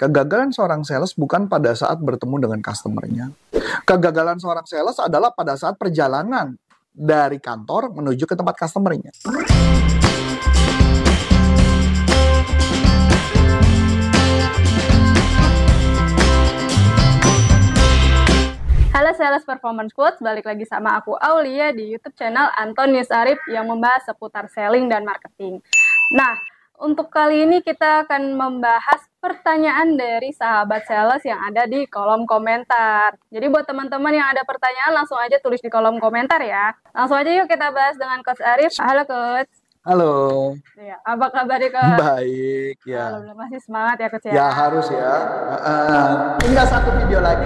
Kegagalan seorang sales bukan pada saat bertemu dengan customernya. Kegagalan seorang sales adalah pada saat perjalanan dari kantor menuju ke tempat customernya. Halo Sales Performance Quotes, balik lagi sama aku Aulia di YouTube channel Antonius Arif yang membahas seputar selling dan marketing. Nah, untuk kali ini kita akan membahas pertanyaan dari sahabat sales yang ada di kolom komentar. Jadi buat teman-teman yang ada pertanyaan langsung aja tulis di kolom komentar ya. Langsung aja yuk kita bahas dengan Coach Arif. Halo Coach. Halo. Ya, apa kabar ya, Coach? Baik ya. Halo, masih semangat ya Coach ya. Ya harus ya. Uh, tinggal satu video lagi.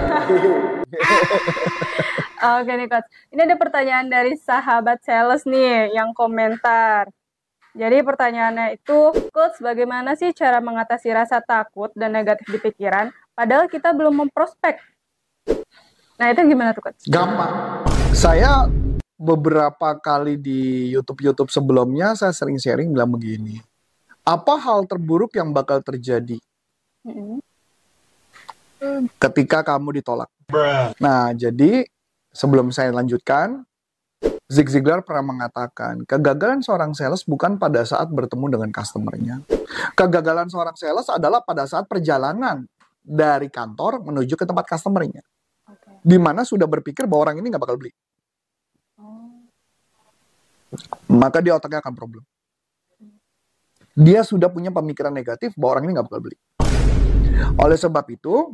Oke nih Coach. Ini ada pertanyaan dari sahabat sales nih yang komentar. Jadi pertanyaannya itu, coach bagaimana sih cara mengatasi rasa takut dan negatif di pikiran padahal kita belum memprospek? Nah itu gimana tuh coach? Gampang. Saya beberapa kali di YouTube-YouTube sebelumnya saya sering sharing bilang begini. Apa hal terburuk yang bakal terjadi? Ketika kamu ditolak. Nah, jadi sebelum saya lanjutkan, Zig Ziglar pernah mengatakan, kegagalan seorang sales bukan pada saat bertemu dengan customernya. Kegagalan seorang sales adalah pada saat perjalanan dari kantor menuju ke tempat customernya. Okay. Di mana sudah berpikir bahwa orang ini nggak bakal beli. Oh. Maka dia otaknya akan problem. Dia sudah punya pemikiran negatif bahwa orang ini nggak bakal beli. Oleh sebab itu,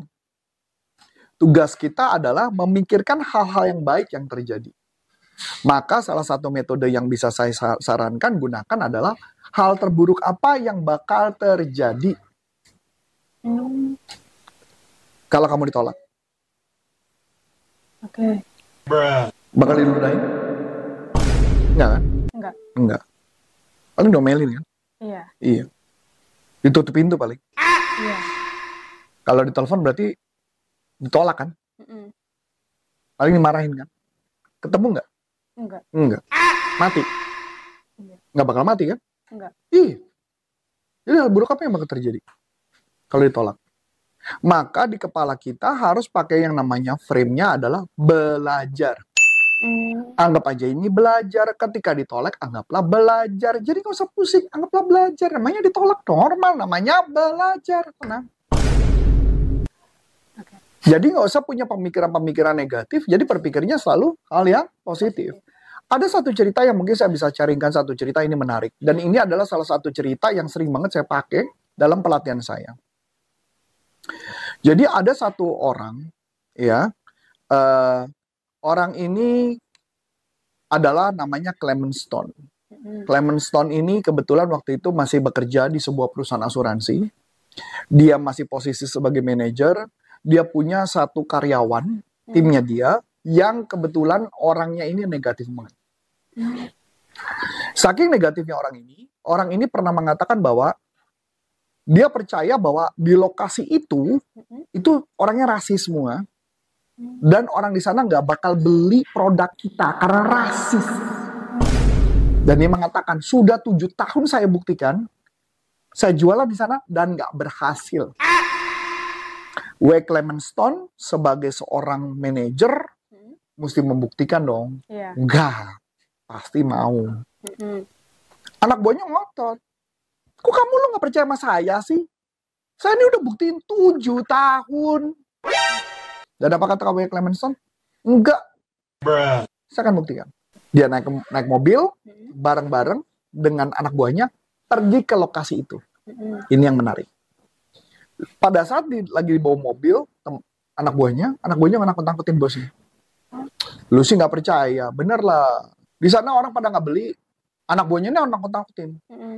tugas kita adalah memikirkan hal-hal yang baik yang terjadi maka salah satu metode yang bisa saya sarankan gunakan adalah hal terburuk apa yang bakal terjadi hmm. kalau kamu ditolak. Oke. Okay. Bakal diludahin? Enggak kan? Enggak. Enggak. Paling domelin kan? Iya. Iya. Ditutup pintu paling. Iya. Kalau ditelepon berarti ditolak kan? Mm -mm. Paling dimarahin kan? Ketemu nggak? Enggak. Enggak. Mati. Enggak. Enggak bakal mati kan? Enggak. Ih. Jadi hal buruk apa yang bakal terjadi? Kalau ditolak. Maka di kepala kita harus pakai yang namanya frame-nya adalah belajar. Hmm. Anggap aja ini belajar. Ketika ditolak, anggaplah belajar. Jadi nggak usah pusing, anggaplah belajar. Namanya ditolak normal, namanya belajar. Tenang. Jadi nggak usah punya pemikiran-pemikiran negatif, jadi berpikirnya selalu hal yang positif. Ada satu cerita yang mungkin saya bisa carikan satu cerita ini menarik. Dan ini adalah salah satu cerita yang sering banget saya pakai dalam pelatihan saya. Jadi ada satu orang, ya, uh, orang ini adalah namanya Clement Stone. Clement Stone ini kebetulan waktu itu masih bekerja di sebuah perusahaan asuransi. Dia masih posisi sebagai manajer dia punya satu karyawan hmm. timnya dia yang kebetulan orangnya ini negatif banget. Hmm. Saking negatifnya orang ini, orang ini pernah mengatakan bahwa dia percaya bahwa di lokasi itu hmm. itu orangnya rasis semua dan orang di sana nggak bakal beli produk kita karena rasis. Dan dia mengatakan sudah tujuh tahun saya buktikan, saya jualan di sana dan nggak berhasil. Ah! W. Stone sebagai seorang manajer hmm. mesti membuktikan dong. Yeah. Enggak, pasti mau. Hmm. Anak buahnya ngotot. Kok kamu lo gak percaya sama saya sih? Saya ini udah buktiin tujuh tahun. Dan apa kata W. Stone? Enggak. Bruh. Saya akan buktikan. Dia naik naik mobil hmm. bareng-bareng dengan anak buahnya pergi ke lokasi itu. Hmm. Ini yang menarik pada saat di, lagi dibawa mobil tem, anak buahnya anak buahnya anak angkutin bosnya lu sih nggak percaya bener lah di sana orang pada nggak beli anak buahnya ini orang angkutin mm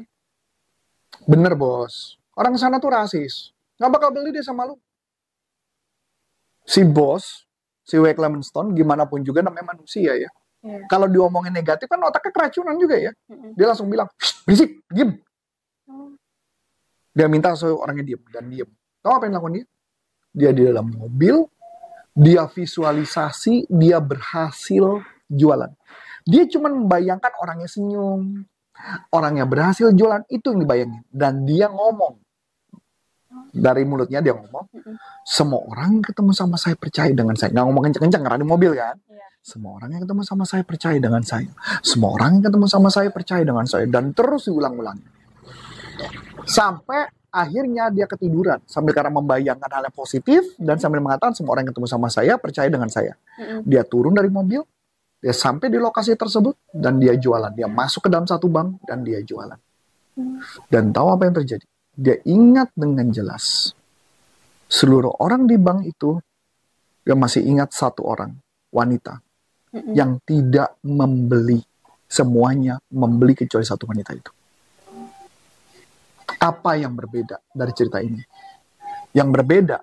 bener bos orang sana tuh rasis nggak bakal beli deh sama lu si bos si Wake Lemonstone gimana pun juga namanya manusia ya yeah. kalau diomongin negatif kan otaknya keracunan juga ya dia langsung bilang berisik gim. Dia minta soal orangnya diem dan diem. Tahu apa yang lakukan dia? Dia di dalam mobil, dia visualisasi, dia berhasil jualan. Dia cuma membayangkan orangnya senyum, orangnya berhasil jualan, itu yang dibayangin. Dan dia ngomong. Dari mulutnya dia ngomong, semua orang ketemu sama saya percaya dengan saya. Nggak ngomong kenceng-kenceng karena di mobil kan. Iya. Semua orang yang ketemu sama saya percaya dengan saya. Semua orang yang ketemu sama saya percaya dengan saya. Dan terus diulang-ulang sampai akhirnya dia ketiduran sambil karena membayangkan hal yang positif dan sambil mengatakan semua orang yang ketemu sama saya percaya dengan saya. Dia turun dari mobil, dia sampai di lokasi tersebut dan dia jualan. Dia masuk ke dalam satu bank dan dia jualan. Mm. Dan tahu apa yang terjadi? Dia ingat dengan jelas seluruh orang di bank itu dia masih ingat satu orang wanita yang tidak membeli semuanya membeli kecuali satu wanita itu. Apa yang berbeda dari cerita ini? Yang berbeda,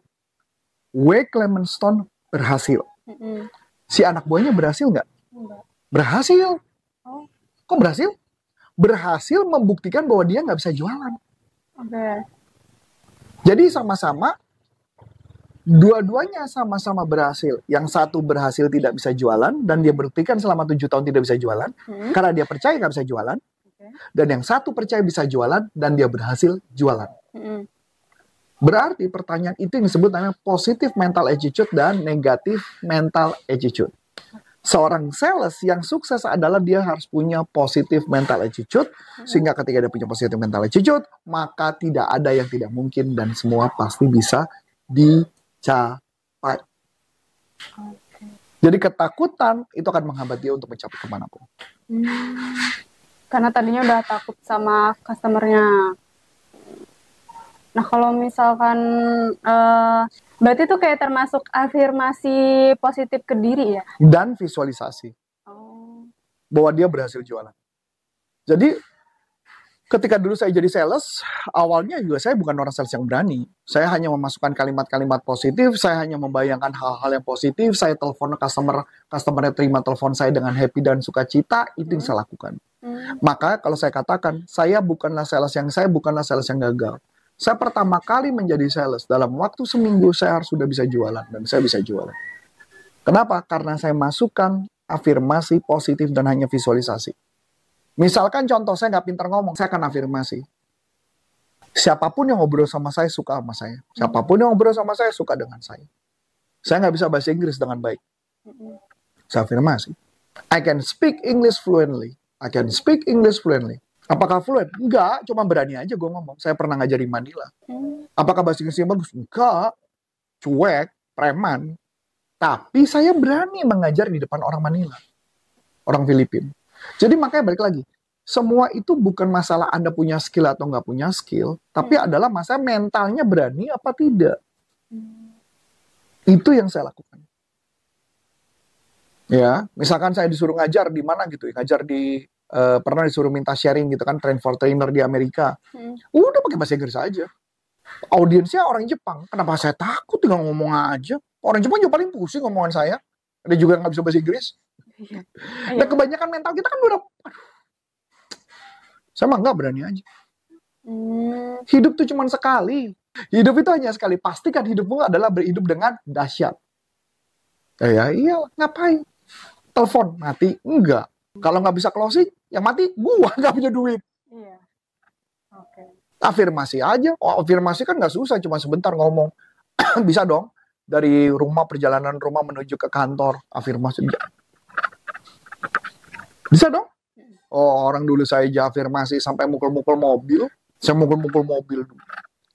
W. Clementstone berhasil. Si anak buahnya berhasil nggak? Berhasil. Oh. Kok berhasil? Berhasil membuktikan bahwa dia nggak bisa jualan. Jadi sama-sama dua-duanya sama-sama berhasil. Yang satu berhasil tidak bisa jualan dan dia buktikan selama tujuh tahun tidak bisa jualan hmm. karena dia percaya nggak bisa jualan dan yang satu percaya bisa jualan dan dia berhasil jualan. Mm. Berarti pertanyaan itu yang disebut namanya positif mental attitude dan negatif mental attitude. Seorang sales yang sukses adalah dia harus punya positif mental attitude sehingga ketika dia punya positif mental attitude maka tidak ada yang tidak mungkin dan semua pasti bisa dicapai. Jadi ketakutan itu akan menghambat dia untuk mencapai pun. Hmm karena tadinya udah takut sama customernya. Nah kalau misalkan uh, berarti itu kayak termasuk afirmasi positif ke diri ya? Dan visualisasi oh. bahwa dia berhasil jualan. Jadi ketika dulu saya jadi sales, awalnya juga saya bukan orang sales yang berani. Saya hanya memasukkan kalimat-kalimat positif, saya hanya membayangkan hal-hal yang positif, saya telepon customer, customer yang terima telepon saya dengan happy dan sukacita, itu yang saya lakukan. Hmm. Maka kalau saya katakan, saya bukanlah sales yang saya bukanlah sales yang gagal. Saya pertama kali menjadi sales, dalam waktu seminggu saya harus sudah bisa jualan dan saya bisa jualan. Kenapa? Karena saya masukkan afirmasi positif dan hanya visualisasi. Misalkan contoh saya nggak pinter ngomong, saya akan afirmasi. Siapapun yang ngobrol sama saya suka sama saya. Siapapun yang ngobrol sama saya suka dengan saya. Saya nggak bisa bahasa Inggris dengan baik. Saya afirmasi. I can speak English fluently. I can speak English fluently. Apakah fluent? Enggak, cuma berani aja gue ngomong. Saya pernah ngajar di Manila. Mm. Apakah bahasa Inggrisnya bagus? Enggak. Cuek, preman. Tapi saya berani mengajar di depan orang Manila. Orang Filipina. Jadi makanya balik lagi, semua itu bukan masalah Anda punya skill atau nggak punya skill, tapi hmm. adalah masalah mentalnya berani apa tidak. Hmm. Itu yang saya lakukan. Ya, misalkan saya disuruh ngajar di mana gitu, ya, ngajar di uh, pernah disuruh minta sharing gitu kan train for trainer di Amerika. Hmm. Udah pakai bahasa Inggris aja. Audiensnya orang Jepang. Kenapa saya takut tinggal ngomong aja? Orang Jepang juga paling pusing ngomongan saya. Ada juga yang nggak bisa bahasa Inggris. Iya. iya. Nah kebanyakan mental kita kan udah, sama nggak berani aja. Hmm. Hidup tuh cuma sekali. Hidup itu hanya sekali. Pastikan hidupmu adalah berhidup dengan dahsyat. Eh, ya iya, ngapain? Telepon mati? Enggak. Kalau nggak bisa closing, yang mati gua nggak punya duit. Iya. Afirmasi aja. Oh, afirmasi kan nggak susah, cuma sebentar ngomong. bisa dong. Dari rumah perjalanan rumah menuju ke kantor, afirmasi. Bisa dong. Oh, orang dulu saya Jafir masih sampai mukul-mukul mobil. Saya mukul-mukul mobil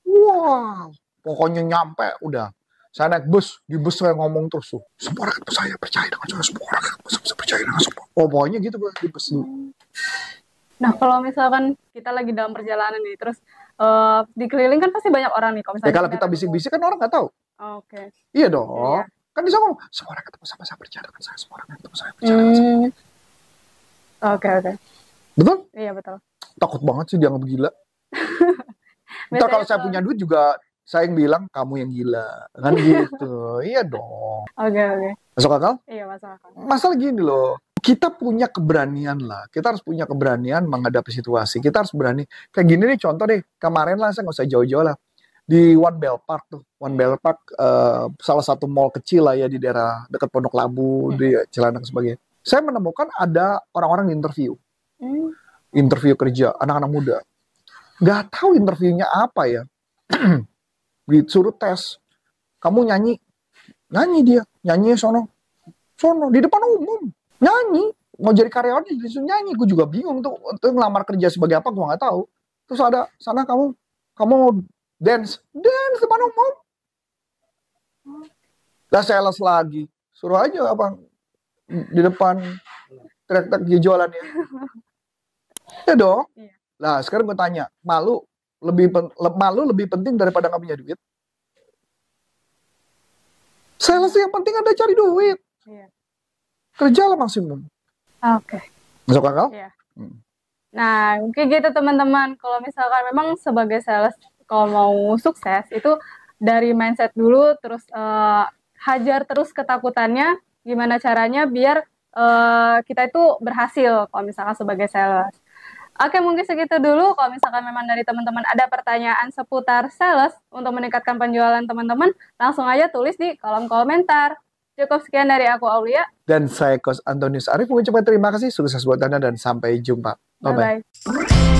Wah, Wow, pokoknya nyampe udah. Saya naik bus, di bus saya ngomong terus tuh. Semua orang ketemu saya percaya dengan saya, semua orang ketemu saya percaya dengan semua. Oh, pokoknya gitu bro, di bus Nah, kalau misalkan kita lagi dalam perjalanan nih, terus uh, dikeliling kan pasti banyak orang nih. Kalau misalnya ya, kalau kita bisik-bisik kan orang nggak tahu. Oke. Okay. Iya dong. Iya. Kan bisa ngomong, semua orang ketemu sama saya percaya dengan saya, semua orang ketemu saya percaya dengan hmm. Oke okay, oke. Okay. Betul? Iya betul. Takut banget sih dianggap gila. Ntar kalau saya punya duit juga saya yang bilang kamu yang gila kan gitu. iya dong. Oke okay, oke. Okay. Masuk akal? Iya masuk akal. Masalah gini loh. Kita punya keberanian lah. Kita harus punya keberanian menghadapi situasi. Kita harus berani. Kayak gini nih contoh deh. Kemarin lah saya nggak usah jauh-jauh lah di One Bell Park tuh. One Bell Park uh, salah satu mall kecil lah ya di daerah dekat Pondok Labu, hmm. di Cilandak sebagainya saya menemukan ada orang-orang interview, hmm. interview kerja anak-anak muda, nggak tahu interviewnya apa ya, disuruh tes, kamu nyanyi, nyanyi dia, nyanyi sono, sono di depan umum, nyanyi, mau jadi karyawan disuruh nyanyi, gue juga bingung tuh, tuh ngelamar kerja sebagai apa gue nggak tahu, terus ada sana kamu, kamu dance, dance, dance depan umum, lah saya les lagi, suruh aja abang di depan teriak-teriak dia jualan ya. Ya dong. Iya. Nah, sekarang gue tanya, malu lebih pen, le, malu lebih penting daripada nggak punya duit? Saya yang penting ada cari duit. Iya. kerja lah maksimum. Oke. Okay. Masuk akal? Iya. Hmm. Nah, mungkin gitu teman-teman. Kalau misalkan memang sebagai sales kalau mau sukses itu dari mindset dulu terus uh, hajar terus ketakutannya gimana caranya biar uh, kita itu berhasil kalau misalkan sebagai sales. Oke, mungkin segitu dulu. Kalau misalkan memang dari teman-teman ada pertanyaan seputar sales untuk meningkatkan penjualan teman-teman, langsung aja tulis di kolom komentar. Cukup sekian dari aku Aulia. Dan saya Kos Antonius Arif mengucapkan terima kasih. Sukses buat Anda dan sampai jumpa. Bye-bye.